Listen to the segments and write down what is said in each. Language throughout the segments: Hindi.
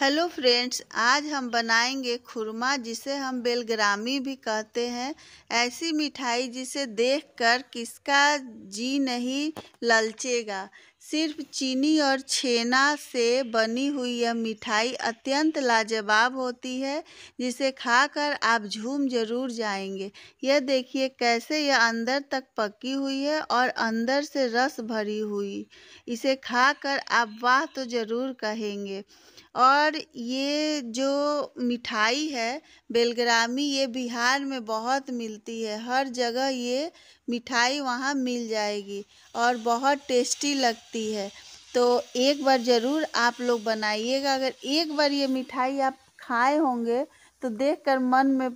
हेलो फ्रेंड्स आज हम बनाएंगे खुरमा जिसे हम बेलग्रामी भी कहते हैं ऐसी मिठाई जिसे देखकर किसका जी नहीं ललचेगा सिर्फ चीनी और छेना से बनी हुई यह मिठाई अत्यंत लाजवाब होती है जिसे खाकर आप झूम जरूर जाएंगे यह देखिए कैसे यह अंदर तक पकी हुई है और अंदर से रस भरी हुई इसे खाकर आप वाह तो ज़रूर कहेंगे और ये जो मिठाई है बेलग्रामी ये बिहार में बहुत मिलती है हर जगह ये मिठाई वहाँ मिल जाएगी और बहुत टेस्टी लगती लगती है तो एक बार ज़रूर आप लोग बनाइएगा अगर एक बार ये मिठाई आप खाए होंगे तो देखकर मन में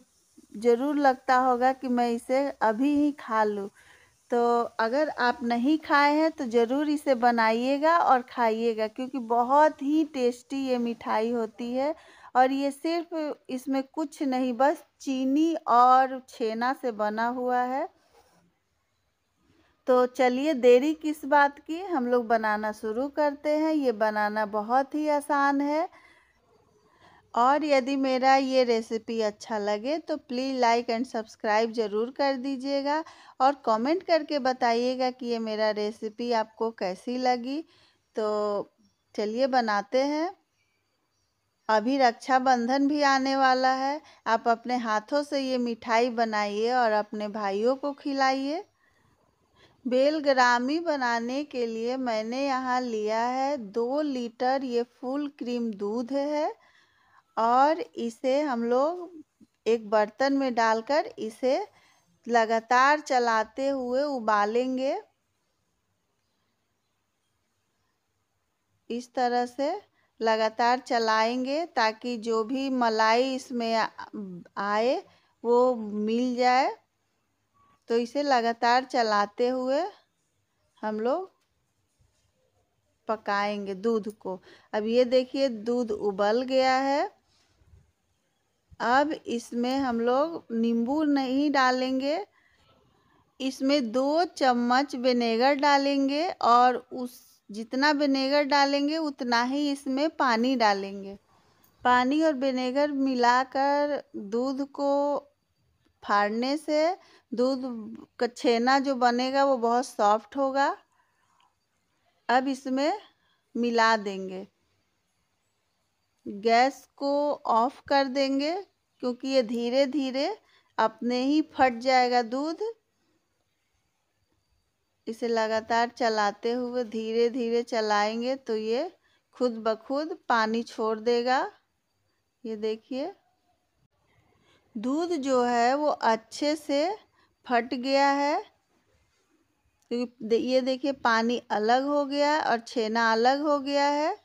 ज़रूर लगता होगा कि मैं इसे अभी ही खा लूँ तो अगर आप नहीं खाए हैं तो ज़रूर इसे बनाइएगा और खाइएगा क्योंकि बहुत ही टेस्टी ये मिठाई होती है और ये सिर्फ इसमें कुछ नहीं बस चीनी और छेना से बना हुआ है तो चलिए देरी किस बात की हम लोग बनाना शुरू करते हैं ये बनाना बहुत ही आसान है और यदि मेरा ये रेसिपी अच्छा लगे तो प्लीज़ लाइक एंड सब्सक्राइब ज़रूर कर दीजिएगा और कमेंट करके बताइएगा कि ये मेरा रेसिपी आपको कैसी लगी तो चलिए बनाते हैं अभी रक्षाबंधन भी आने वाला है आप अपने हाथों से ये मिठाई बनाइए और अपने भाइयों को खिलाइए बेलग्रामी बनाने के लिए मैंने यहाँ लिया है दो लीटर ये फुल क्रीम दूध है और इसे हम लोग एक बर्तन में डालकर इसे लगातार चलाते हुए उबालेंगे इस तरह से लगातार चलाएंगे ताकि जो भी मलाई इसमें आए वो मिल जाए तो इसे लगातार चलाते हुए हम लोग पकाएंगे दूध को अब ये देखिए दूध उबल गया है अब इसमें हम लोग नींबू नहीं डालेंगे इसमें दो चम्मच विनेगर डालेंगे और उस जितना विनेगर डालेंगे उतना ही इसमें पानी डालेंगे पानी और विनेगर मिलाकर दूध को फाड़ने से दूध का छेना जो बनेगा वो बहुत सॉफ्ट होगा अब इसमें मिला देंगे गैस को ऑफ कर देंगे क्योंकि ये धीरे धीरे अपने ही फट जाएगा दूध इसे लगातार चलाते हुए धीरे धीरे चलाएंगे तो ये खुद ब खुद पानी छोड़ देगा ये देखिए दूध जो है वो अच्छे से फट गया है क्योंकि ये देखिए पानी अलग हो गया है और छेना अलग हो गया है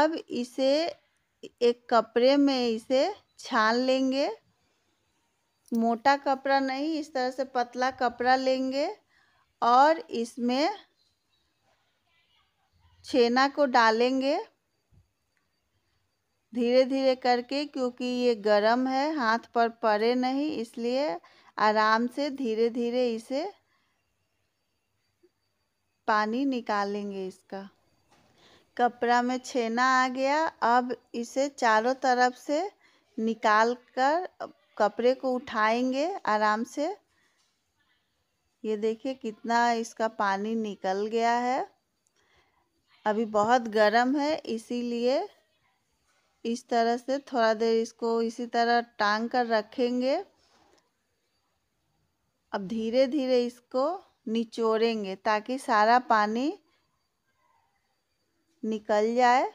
अब इसे एक कपड़े में इसे छान लेंगे मोटा कपड़ा नहीं इस तरह से पतला कपड़ा लेंगे और इसमें छेना को डालेंगे धीरे धीरे करके क्योंकि ये गरम है हाथ पर पड़े नहीं इसलिए आराम से धीरे धीरे इसे पानी निकालेंगे इसका कपड़ा में छेना आ गया अब इसे चारों तरफ से निकाल कर कपड़े को उठाएंगे आराम से ये देखिए कितना इसका पानी निकल गया है अभी बहुत गर्म है इसीलिए इस तरह से थोड़ा देर इसको इसी तरह टांग कर रखेंगे अब धीरे धीरे इसको निचोड़ेंगे ताकि सारा पानी निकल जाए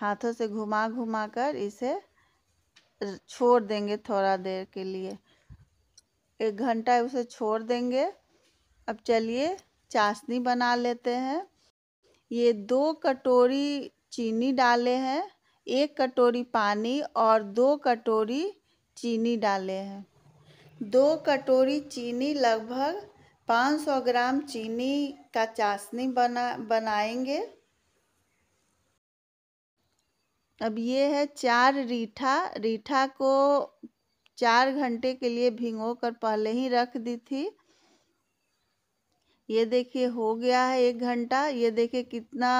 हाथों से घुमा घुमा कर इसे छोड़ देंगे थोड़ा देर के लिए एक घंटा उसे छोड़ देंगे अब चलिए चाशनी बना लेते हैं ये दो कटोरी चीनी डाले हैं एक कटोरी पानी और दो कटोरी चीनी डाले हैं दो कटोरी चीनी लगभग 500 ग्राम चीनी का चाशनी बना बनाएंगे अब ये है चार रीठा रीठा को चार घंटे के लिए भिंगो कर पहले ही रख दी थी ये देखिए हो गया है एक घंटा ये देखिए कितना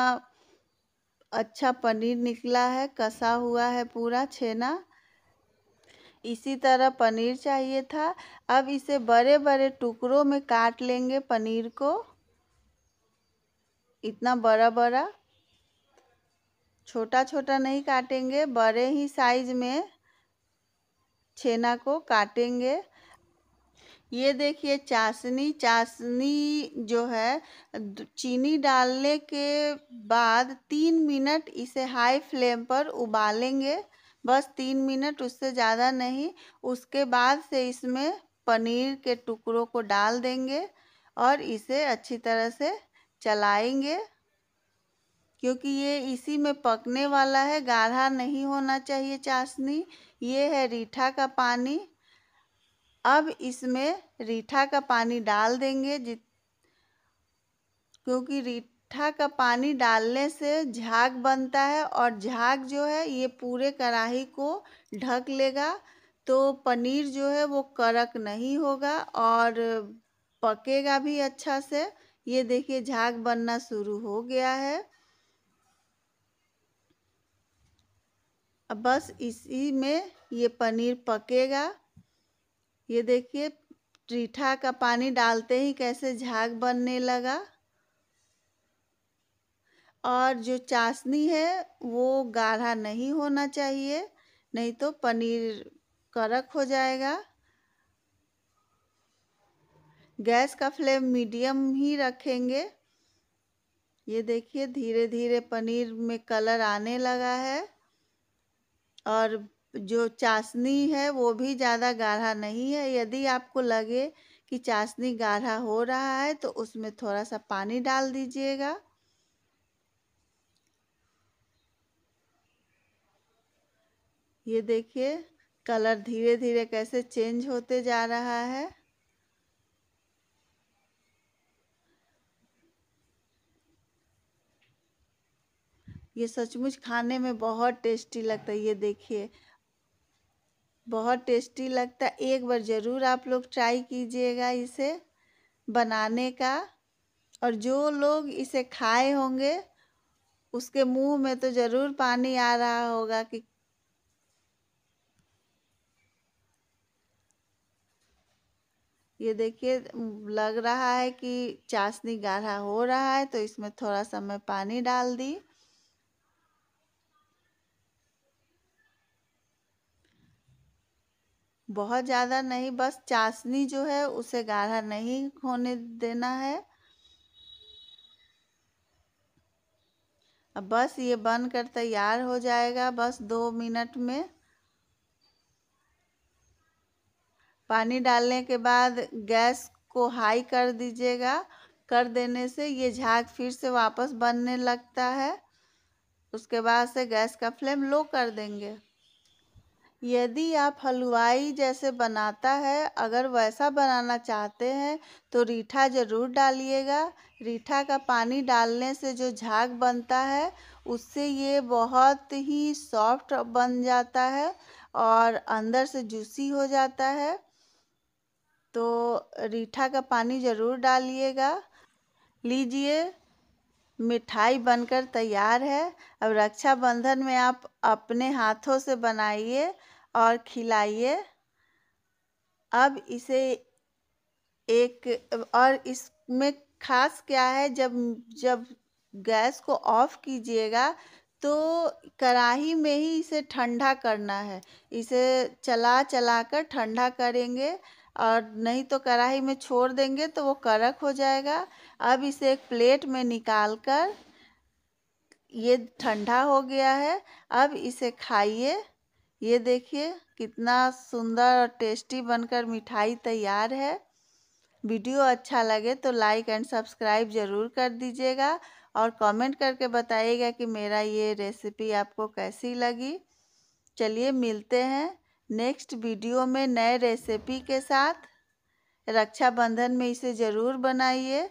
अच्छा पनीर निकला है कसा हुआ है पूरा छेना इसी तरह पनीर चाहिए था अब इसे बड़े बड़े टुकड़ों में काट लेंगे पनीर को इतना बड़ा बड़ा छोटा छोटा नहीं काटेंगे बड़े ही साइज में छेना को काटेंगे ये देखिए चाशनी चाशनी जो है चीनी डालने के बाद तीन मिनट इसे हाई फ्लेम पर उबालेंगे बस तीन मिनट उससे ज़्यादा नहीं उसके बाद से इसमें पनीर के टुकड़ों को डाल देंगे और इसे अच्छी तरह से चलाएंगे क्योंकि ये इसी में पकने वाला है गाढ़ा नहीं होना चाहिए चाशनी ये है रीठा का पानी अब इसमें रीठा का पानी डाल देंगे जित क्योंकि रीठ मट्ठा का पानी डालने से झाग बनता है और झाग जो है ये पूरे कढ़ाही को ढक लेगा तो पनीर जो है वो कड़क नहीं होगा और पकेगा भी अच्छा से ये देखिए झाग बनना शुरू हो गया है अब बस इसी में ये पनीर पकेगा ये देखिए रीठा का पानी डालते ही कैसे झाग बनने लगा और जो चाशनी है वो गाढ़ा नहीं होना चाहिए नहीं तो पनीर कड़क हो जाएगा गैस का फ्लेम मीडियम ही रखेंगे ये देखिए धीरे धीरे पनीर में कलर आने लगा है और जो चाशनी है वो भी ज़्यादा गाढ़ा नहीं है यदि आपको लगे कि चाशनी गाढ़ा हो रहा है तो उसमें थोड़ा सा पानी डाल दीजिएगा ये देखिए कलर धीरे धीरे कैसे चेंज होते जा रहा है ये सचमुच खाने में बहुत टेस्टी लगता है ये देखिए बहुत टेस्टी लगता है एक बार ज़रूर आप लोग ट्राई कीजिएगा इसे बनाने का और जो लोग इसे खाए होंगे उसके मुंह में तो ज़रूर पानी आ रहा होगा कि ये देखिए लग रहा है कि चाशनी गाढ़ा हो रहा है तो इसमें थोड़ा सा मैं पानी डाल दी बहुत ज़्यादा नहीं बस चाशनी जो है उसे गाढ़ा नहीं होने देना है अब बस ये बनकर तैयार हो जाएगा बस दो मिनट में पानी डालने के बाद गैस को हाई कर दीजिएगा कर देने से ये झाग फिर से वापस बनने लगता है उसके बाद से गैस का फ्लेम लो कर देंगे यदि आप हलवाई जैसे बनाता है अगर वैसा बनाना चाहते हैं तो रीठा ज़रूर डालिएगा रीठा का पानी डालने से जो झाग बनता है उससे ये बहुत ही सॉफ्ट बन जाता है और अंदर से जूसी हो जाता है तो रीठा का पानी ज़रूर डालिएगा लीजिए मिठाई बनकर तैयार है अब रक्षाबंधन में आप अपने हाथों से बनाइए और खिलाइए अब इसे एक और इसमें खास क्या है जब जब गैस को ऑफ कीजिएगा तो कढ़ाही में ही इसे ठंडा करना है इसे चला चला कर ठंडा करेंगे और नहीं तो कढ़ाई में छोड़ देंगे तो वो कड़क हो जाएगा अब इसे एक प्लेट में निकाल कर ये ठंडा हो गया है अब इसे खाइए ये देखिए कितना सुंदर और टेस्टी बनकर मिठाई तैयार है वीडियो अच्छा लगे तो लाइक एंड सब्सक्राइब ज़रूर कर दीजिएगा और कमेंट करके बताइएगा कि मेरा ये रेसिपी आपको कैसी लगी चलिए मिलते हैं नेक्स्ट वीडियो में नए रेसिपी के साथ रक्षाबंधन में इसे ज़रूर बनाइए